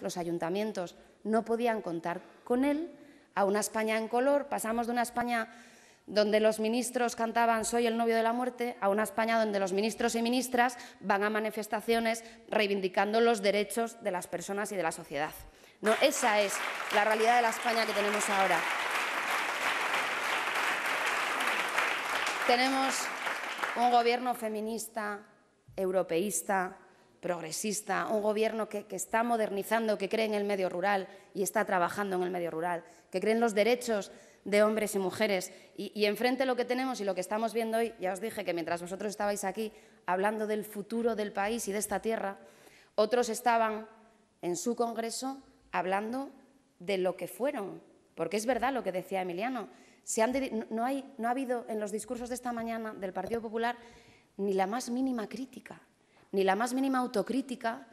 los ayuntamientos no podían contar con él, a una España en color, pasamos de una España donde los ministros cantaban Soy el novio de la muerte, a una España donde los ministros y ministras van a manifestaciones reivindicando los derechos de las personas y de la sociedad. No, esa es la realidad de la España que tenemos ahora. Tenemos un gobierno feminista, europeísta, progresista, un gobierno que, está modernizando, que cree en el medio rural y está trabajando en el medio rural, que cree en los derechos de hombres y mujeres. Y, y enfrente lo que tenemos y lo que estamos viendo hoy, ya os dije que mientras vosotros estabais aquí hablando del futuro del país y de esta tierra, otros estaban en su Congreso hablando de lo que fueron. Porque es verdad lo que decía Emiliano, se han no, hay, no ha habido en los discursos de esta mañana del Partido Popular ni la más mínima crítica ni la más mínima autocrítica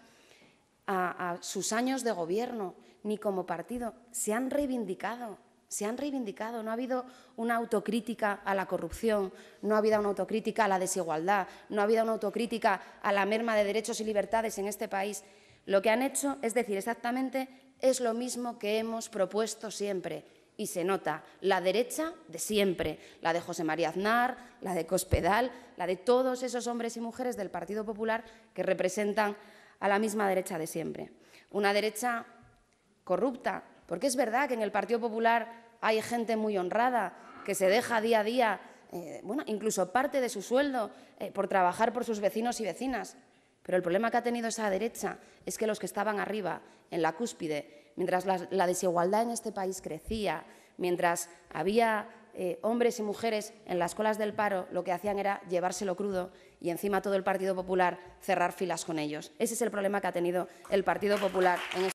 a, sus años de gobierno, ni como partido. Se han reivindicado, se han reivindicado. No ha habido una autocrítica a la corrupción, no ha habido una autocrítica a la desigualdad, no ha habido una autocrítica a la merma de derechos y libertades en este país. Lo que han hecho es decir exactamente es lo mismo que hemos propuesto siempre, y se nota la derecha de siempre, la de José María Aznar, la de Cospedal, la de todos esos hombres y mujeres del Partido Popular que representan a la misma derecha de siempre. Una derecha corrupta, porque es verdad que en el Partido Popular hay gente muy honrada que se deja día a día, eh, bueno, incluso parte de su sueldo eh, por trabajar por sus vecinos y vecinas. Pero el problema que ha tenido esa derecha es que los que estaban arriba, en la cúspide, mientras la, desigualdad en este país crecía, mientras había eh, hombres y mujeres en las colas del paro, lo que hacían era llevárselo crudo y encima todo el Partido Popular cerrar filas con ellos. Ese es el problema que ha tenido el Partido Popular en este